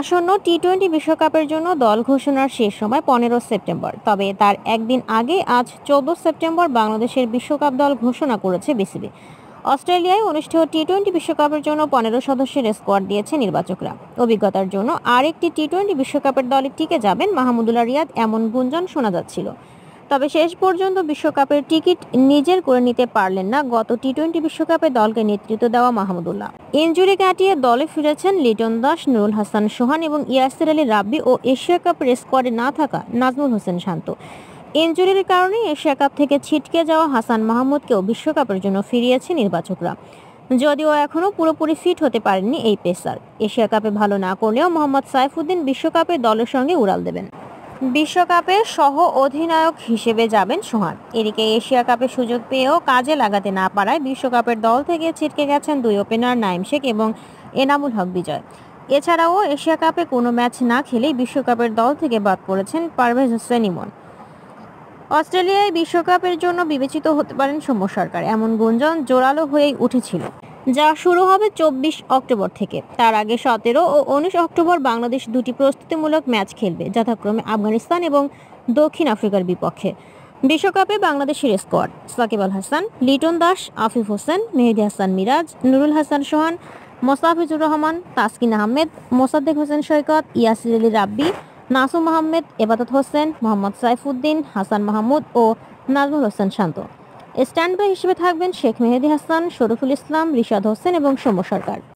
আসন্ন T twenty বিশ্বকাপের জন্য দল ঘোষণার শেষ সময় পনেরো সেপ্টেম্বর তবে তার একদিন আগে আজ চৌদ্দ সেপ্টেম্বর বাংলাদেশের বিশ্বকাপ দল ঘোষণা করেছে বিসিবি অস্ট্রেলিয়ায় অনুষ্ঠেয় টি টোয়েন্টি বিশ্বকাপের জন্য পনেরো সদস্যের স্কোয়াড দিয়েছে নির্বাচকরা অভিজ্ঞতার জন্য আরেকটি টি টোয়েন্টি বিশ্বকাপের দলে টিকে যাবেন মাহমুদুল্লাহ রিয়াদ এমন গুঞ্জন শোনা যাচ্ছিল তবে শেষ পর্যন্ত বিশ্বকাপের টিকিট নিজের করে নিতে পারলেন না গত টি টোয়েন্টি বিশ্বকাপে দলকে নেতৃত্ব দেওয়া মাহমুদুল্লাহ ইঞ্জুরি কাটিয়ে দলে ফিরেছেন লিটন দাস নুরুল হাসান সোহান এবং ইয়াসির আলী রাব্বি ও এশিয়া কাপের স্কোয়াডে না থাকা নাজমুল হোসেন শান্ত ইঞ্জুরির কারণে এশিয়া কাপ থেকে ছিটকে যাওয়া হাসান মাহমুদকেও বিশ্বকাপের জন্য ফিরিয়েছে নির্বাচকরা যদিও এখনও পুরোপুরি ফিট হতে পারেননি এই পেসার এশিয়া কাপে ভালো না করলেও মোহাম্মদ সাইফুদ্দিন বিশ্বকাপে দলের সঙ্গে উড়াল দেবেন বিশ্বকাপে সহ অধিনায়ক হিসেবে যাবেন সোহান এদিকে এশিয়া কাপে সুযোগ পেয়েও কাজে লাগাতে না পারায় বিশ্বকাপের দল থেকে ছিটকে গেছেন দুই ওপেনার নাইম শেখ এবং এনামুল হক বিজয় এছাড়াও এশিয়া কাপে কোনো ম্যাচ না খেলে বিশ্বকাপের দল থেকে বাদ পড়েছেন পারভেজ হোসেন ইমন অস্ট্রেলিয়ায় বিশ্বকাপের জন্য বিবেচিত হতে পারেন সৌম্য সরকার এমন গুঞ্জন জোরালো হয়েই উঠেছিল যা শুরু হবে চব্বিশ অক্টোবর থেকে তার আগে সতেরো ও উনিশ অক্টোবর বাংলাদেশ দুটি প্রস্তুতিমূলক ম্যাচ খেলবে যথাক্রমে আফগানিস্তান এবং দক্ষিণ আফ্রিকার বিপক্ষে বিশ্বকাপে বাংলাদেশের স্কোয়াড সাকিব আল হাসান লিটন দাস আফিফ হোসেন মেহেদি হাসান মিরাজ নুরুল হাসান সোহান মোসাফিজুর রহমান তাসকিন আহমেদ মোসাদ্দেক হোসেন সৈকত ইয়াসির আলী রাব্বি নাসুম আহমেদ এবাদত হোসেন মোহাম্মদ সাইফুদ্দিন হাসান মাহমুদ ও নাজমুল হোসেন শান্ত স্ট্যান্ডবাই হিসেবে থাকবেন শেখ মেহেদি হাসান শরফুল ইসলাম রিশাদ হোসেন এবং সৌম্য সরকার